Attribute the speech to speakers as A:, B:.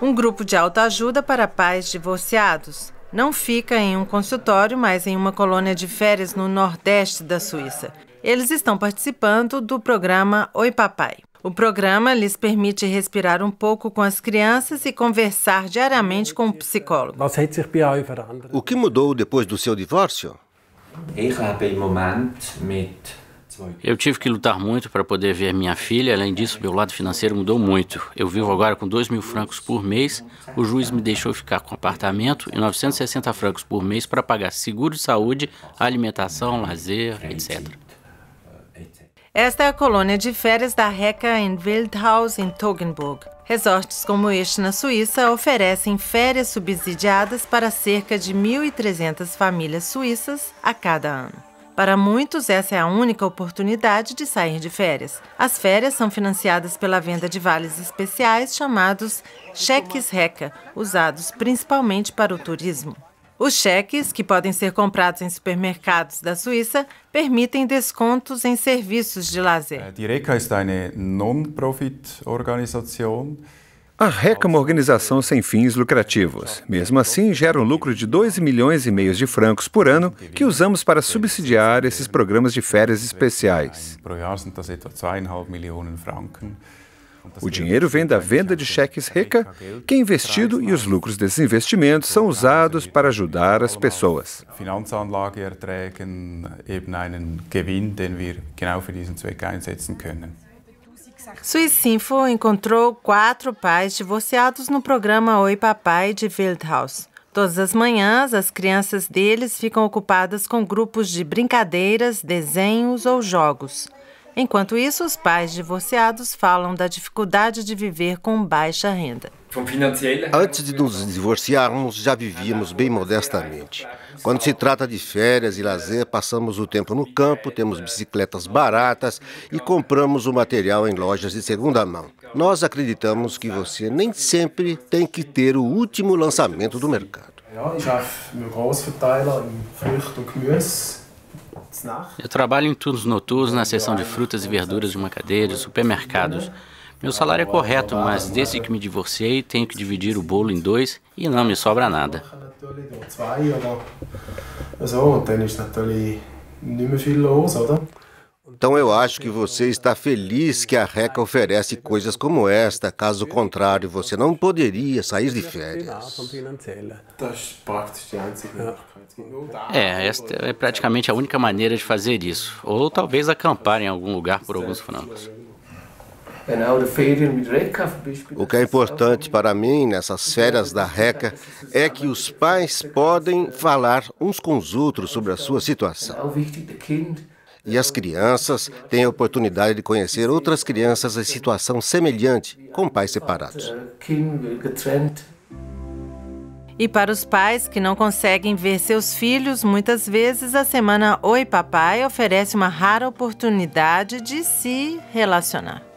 A: Um grupo de autoajuda para pais divorciados. Não fica em um consultório, mas em uma colônia de férias no nordeste da Suíça. Eles estão participando do programa Oi Papai. O programa lhes permite respirar um pouco com as crianças e conversar diariamente com o um psicólogo.
B: O que
C: mudou depois do seu divórcio?
A: Eu habe
B: um momento com eu tive que lutar muito para poder ver minha filha. Além disso, meu lado financeiro mudou muito. Eu vivo agora com 2 mil francos por mês. O juiz me deixou ficar com apartamento e 960 francos por mês para pagar seguro de saúde, alimentação, lazer, etc.
A: Esta é a colônia de férias da Reca em Wildhaus, em Togenburg. Resortes como este na Suíça oferecem férias subsidiadas para cerca de 1.300 famílias suíças a cada ano. Para muitos, essa é a única oportunidade de sair de férias. As férias são financiadas pela venda de vales especiais chamados cheques RECA, usados principalmente para o turismo. Os cheques, que podem ser comprados em supermercados da Suíça, permitem descontos em serviços de lazer. A
B: äh, RECA uma organização não profit a REC é uma organização sem fins lucrativos.
C: Mesmo assim, gera um lucro de 2 milhões e meio de francos por ano que usamos para subsidiar
B: esses programas de férias especiais. O dinheiro vem da venda de cheques RECA, que é investido e os lucros desses investimentos são usados para ajudar as pessoas. Finanzanlageerträgen eben einen Gewinn, den wir genau für diesen Zweck einsetzen können.
A: Sinfo encontrou quatro pais divorciados no programa Oi Papai de Wildhaus. Todas as manhãs, as crianças deles ficam ocupadas com grupos de brincadeiras, desenhos ou jogos. Enquanto isso, os pais divorciados falam da dificuldade de viver com baixa renda.
C: Antes de nos divorciarmos, já vivíamos bem modestamente. Quando se trata de férias e lazer, passamos o tempo no campo, temos bicicletas baratas e compramos o material em lojas de segunda mão. Nós acreditamos que você nem sempre tem que ter o último lançamento do mercado.
B: Ja, ich kaufe mir Großverteiler in Frucht und Gemüse. Eu trabalho em turnos noturnos na seção de frutas e verduras de uma cadeia de supermercados. Meu salário é correto, mas desde que me divorciei, tenho que dividir o bolo em dois e não me sobra nada.
C: Então eu acho que você está feliz que a RECA oferece coisas como esta, caso contrário, você não poderia sair de
B: férias. É, esta é praticamente a única maneira de fazer isso. Ou talvez acampar em algum lugar por alguns francos.
C: O que é importante para mim nessas férias da RECA é que os pais podem falar uns com os outros sobre a sua situação e as crianças têm a oportunidade de conhecer outras crianças em situação semelhante, com pais separados.
A: E para os pais que não conseguem ver seus filhos, muitas vezes a semana Oi Papai oferece uma rara oportunidade de se relacionar.